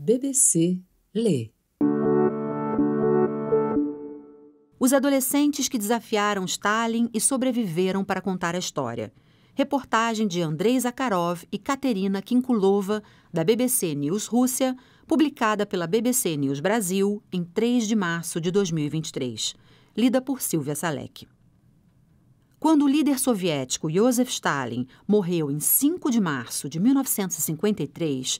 BBC Lê. Os adolescentes que desafiaram Stalin e sobreviveram para contar a história. Reportagem de Andrei Zakharov e Katerina Kinkulova, da BBC News Rússia, publicada pela BBC News Brasil em 3 de março de 2023. Lida por Silvia Salek. Quando o líder soviético Joseph Stalin morreu em 5 de março de 1953,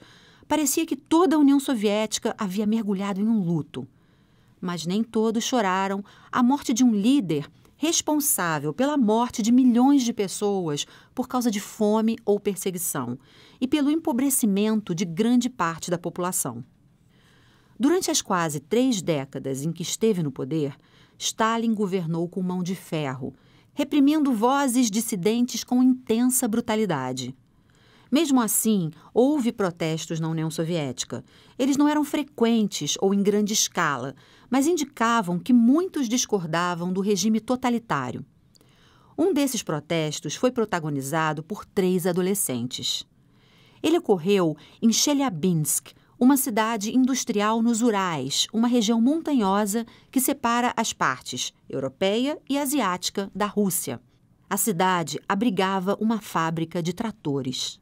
Parecia que toda a União Soviética havia mergulhado em um luto. Mas nem todos choraram a morte de um líder responsável pela morte de milhões de pessoas por causa de fome ou perseguição e pelo empobrecimento de grande parte da população. Durante as quase três décadas em que esteve no poder, Stalin governou com mão de ferro, reprimindo vozes dissidentes com intensa brutalidade. Mesmo assim, houve protestos na União Soviética. Eles não eram frequentes ou em grande escala, mas indicavam que muitos discordavam do regime totalitário. Um desses protestos foi protagonizado por três adolescentes. Ele ocorreu em Chelyabinsk, uma cidade industrial nos Urais, uma região montanhosa que separa as partes europeia e asiática da Rússia. A cidade abrigava uma fábrica de tratores.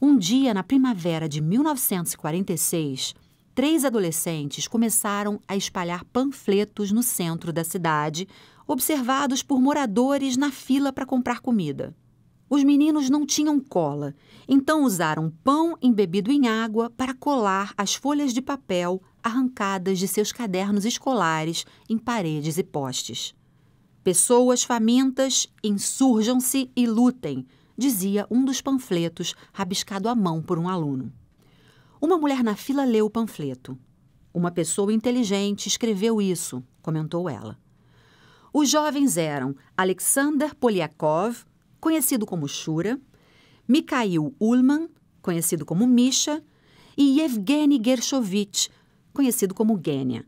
Um dia, na primavera de 1946, três adolescentes começaram a espalhar panfletos no centro da cidade, observados por moradores na fila para comprar comida. Os meninos não tinham cola, então usaram pão embebido em água para colar as folhas de papel arrancadas de seus cadernos escolares em paredes e postes. Pessoas famintas insurjam-se e lutem, dizia um dos panfletos rabiscado à mão por um aluno. Uma mulher na fila leu o panfleto. Uma pessoa inteligente escreveu isso, comentou ela. Os jovens eram Alexander Poliakov, conhecido como Shura, Mikhail Ullman, conhecido como Misha, e Evgeny Gershovitch, conhecido como Genia.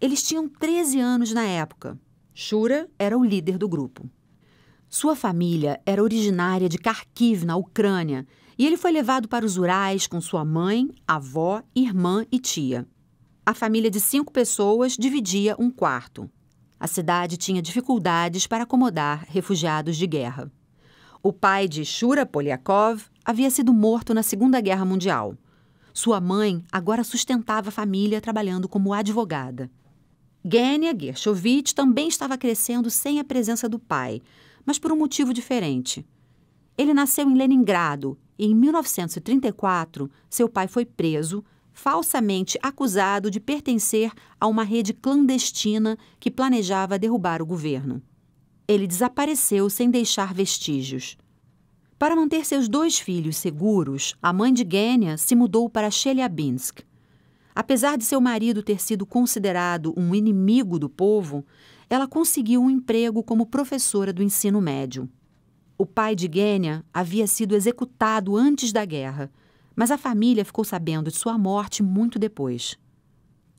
Eles tinham 13 anos na época. Shura era o líder do grupo. Sua família era originária de Kharkiv, na Ucrânia, e ele foi levado para os Urais com sua mãe, avó, irmã e tia. A família de cinco pessoas dividia um quarto. A cidade tinha dificuldades para acomodar refugiados de guerra. O pai de Shura Poliakov havia sido morto na Segunda Guerra Mundial. Sua mãe agora sustentava a família trabalhando como advogada. Genia Gershovitch também estava crescendo sem a presença do pai, mas por um motivo diferente. Ele nasceu em Leningrado e, em 1934, seu pai foi preso, falsamente acusado de pertencer a uma rede clandestina que planejava derrubar o governo. Ele desapareceu sem deixar vestígios. Para manter seus dois filhos seguros, a mãe de Gênia se mudou para Chelyabinsk. Apesar de seu marido ter sido considerado um inimigo do povo, ela conseguiu um emprego como professora do ensino médio. O pai de Gênia havia sido executado antes da guerra, mas a família ficou sabendo de sua morte muito depois.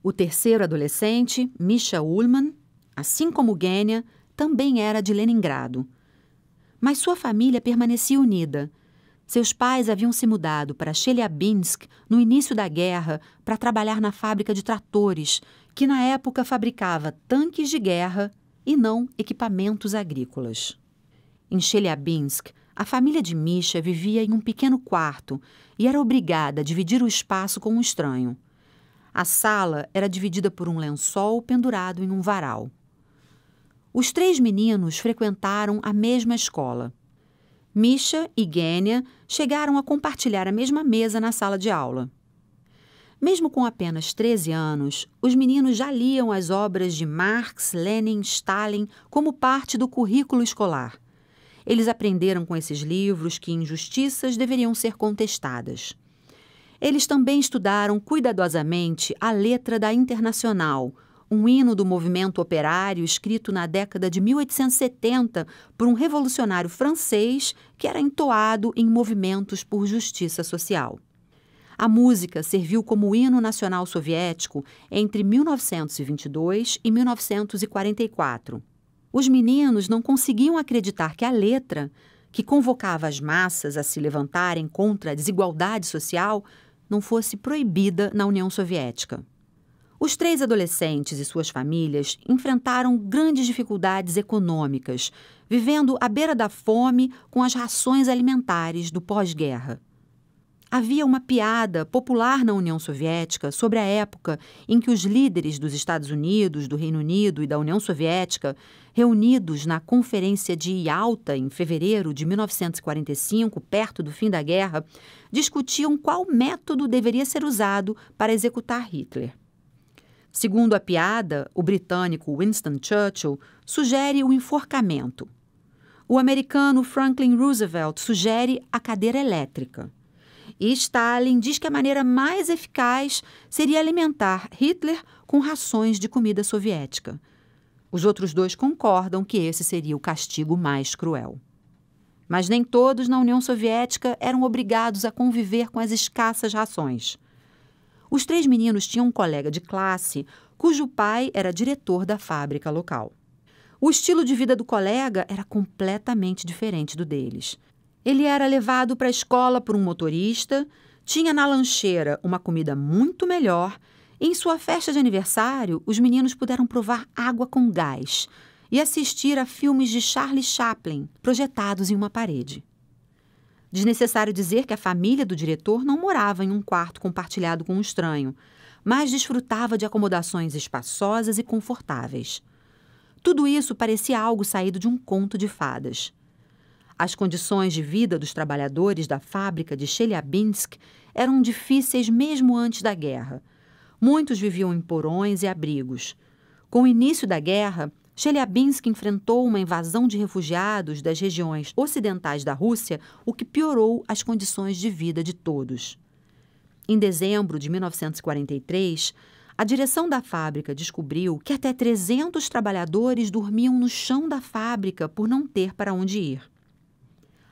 O terceiro adolescente, Misha Ullman, assim como Gênia, também era de Leningrado. Mas sua família permanecia unida seus pais haviam se mudado para Chelyabinsk no início da guerra para trabalhar na fábrica de tratores, que na época fabricava tanques de guerra e não equipamentos agrícolas. Em Chelyabinsk, a família de Misha vivia em um pequeno quarto e era obrigada a dividir o espaço com um estranho. A sala era dividida por um lençol pendurado em um varal. Os três meninos frequentaram a mesma escola. Misha e Gênia chegaram a compartilhar a mesma mesa na sala de aula. Mesmo com apenas 13 anos, os meninos já liam as obras de Marx, Lenin, Stalin como parte do currículo escolar. Eles aprenderam com esses livros que injustiças deveriam ser contestadas. Eles também estudaram cuidadosamente a letra da Internacional, um hino do movimento operário escrito na década de 1870 por um revolucionário francês que era entoado em movimentos por justiça social. A música serviu como hino nacional soviético entre 1922 e 1944. Os meninos não conseguiam acreditar que a letra, que convocava as massas a se levantarem contra a desigualdade social, não fosse proibida na União Soviética. Os três adolescentes e suas famílias enfrentaram grandes dificuldades econômicas, vivendo à beira da fome com as rações alimentares do pós-guerra. Havia uma piada popular na União Soviética sobre a época em que os líderes dos Estados Unidos, do Reino Unido e da União Soviética, reunidos na Conferência de Yalta em fevereiro de 1945, perto do fim da guerra, discutiam qual método deveria ser usado para executar Hitler. Segundo a piada, o britânico Winston Churchill sugere o enforcamento. O americano Franklin Roosevelt sugere a cadeira elétrica. E Stalin diz que a maneira mais eficaz seria alimentar Hitler com rações de comida soviética. Os outros dois concordam que esse seria o castigo mais cruel. Mas nem todos na União Soviética eram obrigados a conviver com as escassas rações. Os três meninos tinham um colega de classe cujo pai era diretor da fábrica local. O estilo de vida do colega era completamente diferente do deles. Ele era levado para a escola por um motorista, tinha na lancheira uma comida muito melhor. E em sua festa de aniversário, os meninos puderam provar água com gás e assistir a filmes de Charlie Chaplin projetados em uma parede. Desnecessário dizer que a família do diretor não morava em um quarto compartilhado com um estranho, mas desfrutava de acomodações espaçosas e confortáveis. Tudo isso parecia algo saído de um conto de fadas. As condições de vida dos trabalhadores da fábrica de Chelyabinsk eram difíceis mesmo antes da guerra. Muitos viviam em porões e abrigos. Com o início da guerra, Chelyabinsk enfrentou uma invasão de refugiados das regiões ocidentais da Rússia, o que piorou as condições de vida de todos. Em dezembro de 1943, a direção da fábrica descobriu que até 300 trabalhadores dormiam no chão da fábrica por não ter para onde ir.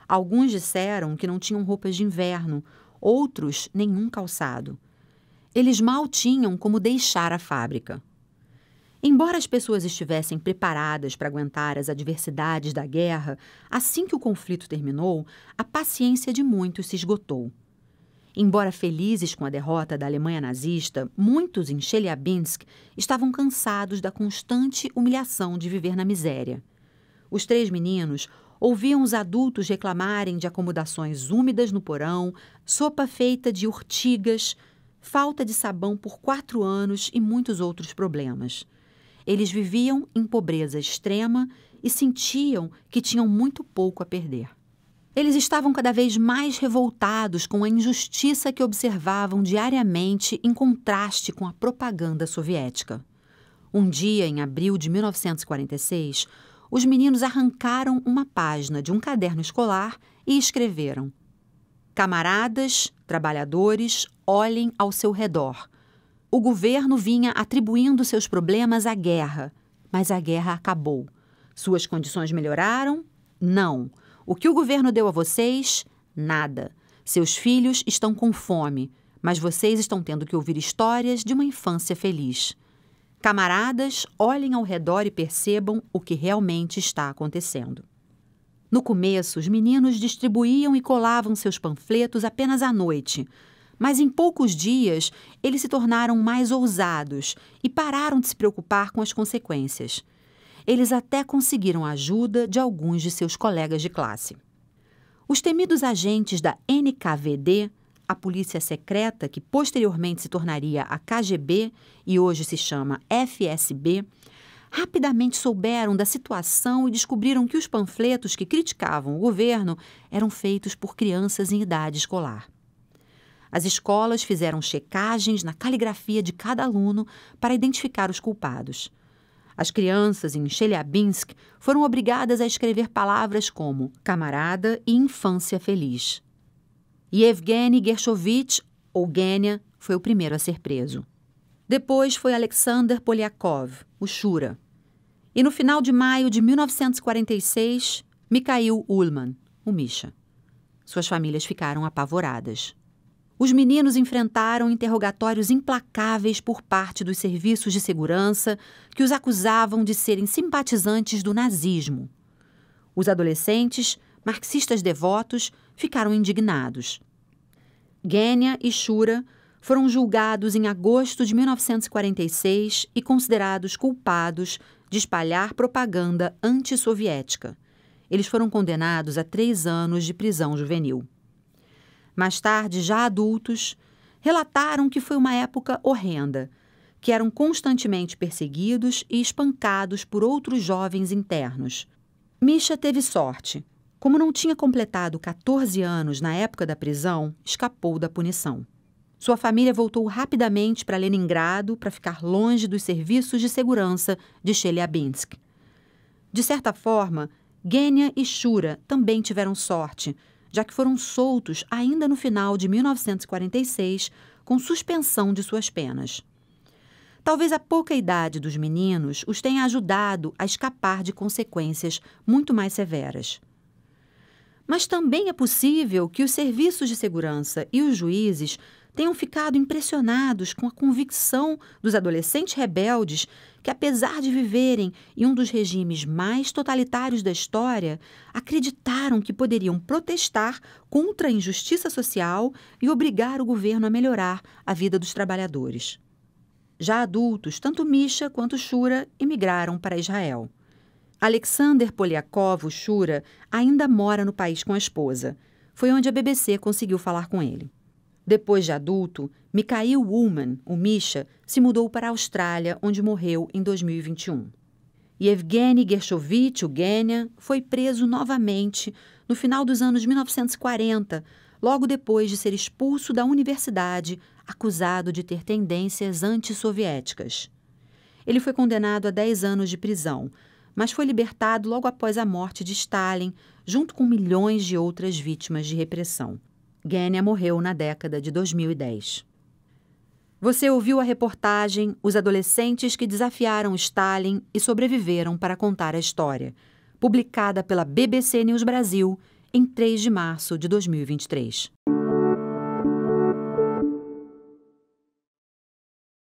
Alguns disseram que não tinham roupas de inverno, outros nenhum calçado. Eles mal tinham como deixar a fábrica. Embora as pessoas estivessem preparadas para aguentar as adversidades da guerra, assim que o conflito terminou, a paciência de muitos se esgotou. Embora felizes com a derrota da Alemanha nazista, muitos em Chelyabinsk estavam cansados da constante humilhação de viver na miséria. Os três meninos ouviam os adultos reclamarem de acomodações úmidas no porão, sopa feita de urtigas, falta de sabão por quatro anos e muitos outros problemas. Eles viviam em pobreza extrema e sentiam que tinham muito pouco a perder. Eles estavam cada vez mais revoltados com a injustiça que observavam diariamente em contraste com a propaganda soviética. Um dia, em abril de 1946, os meninos arrancaram uma página de um caderno escolar e escreveram: Camaradas, trabalhadores, olhem ao seu redor. O governo vinha atribuindo seus problemas à guerra, mas a guerra acabou. Suas condições melhoraram? Não. O que o governo deu a vocês? Nada. Seus filhos estão com fome, mas vocês estão tendo que ouvir histórias de uma infância feliz. Camaradas, olhem ao redor e percebam o que realmente está acontecendo. No começo, os meninos distribuíam e colavam seus panfletos apenas à noite, mas em poucos dias, eles se tornaram mais ousados e pararam de se preocupar com as consequências. Eles até conseguiram a ajuda de alguns de seus colegas de classe. Os temidos agentes da NKVD, a polícia secreta que posteriormente se tornaria a KGB e hoje se chama FSB, rapidamente souberam da situação e descobriram que os panfletos que criticavam o governo eram feitos por crianças em idade escolar. As escolas fizeram checagens na caligrafia de cada aluno para identificar os culpados. As crianças em Chelyabinsk foram obrigadas a escrever palavras como camarada e infância feliz. Evgeny Gershovich, ou Gênia, foi o primeiro a ser preso. Depois foi Alexander Polyakov, o Shura. E no final de maio de 1946, Mikhail Ullman, o Misha. Suas famílias ficaram apavoradas os meninos enfrentaram interrogatórios implacáveis por parte dos serviços de segurança, que os acusavam de serem simpatizantes do nazismo. Os adolescentes, marxistas devotos, ficaram indignados. Gênia e Shura foram julgados em agosto de 1946 e considerados culpados de espalhar propaganda antissoviética. Eles foram condenados a três anos de prisão juvenil mais tarde já adultos, relataram que foi uma época horrenda, que eram constantemente perseguidos e espancados por outros jovens internos. Misha teve sorte. Como não tinha completado 14 anos na época da prisão, escapou da punição. Sua família voltou rapidamente para Leningrado para ficar longe dos serviços de segurança de Chelyabinsk. De certa forma, Gênia e Shura também tiveram sorte – já que foram soltos ainda no final de 1946, com suspensão de suas penas. Talvez a pouca idade dos meninos os tenha ajudado a escapar de consequências muito mais severas. Mas também é possível que os serviços de segurança e os juízes tenham ficado impressionados com a convicção dos adolescentes rebeldes que, apesar de viverem em um dos regimes mais totalitários da história, acreditaram que poderiam protestar contra a injustiça social e obrigar o governo a melhorar a vida dos trabalhadores. Já adultos, tanto Misha quanto Shura emigraram para Israel. Alexander Poliakov Shura ainda mora no país com a esposa. Foi onde a BBC conseguiu falar com ele. Depois de adulto, Mikhail Ullman, o Misha, se mudou para a Austrália, onde morreu em 2021. E Evgeny Gershovich, o Genia, foi preso novamente no final dos anos 1940, logo depois de ser expulso da universidade, acusado de ter tendências antissoviéticas. Ele foi condenado a 10 anos de prisão, mas foi libertado logo após a morte de Stalin, junto com milhões de outras vítimas de repressão. Genia morreu na década de 2010. Você ouviu a reportagem Os Adolescentes que Desafiaram Stalin e Sobreviveram para Contar a História, publicada pela BBC News Brasil em 3 de março de 2023.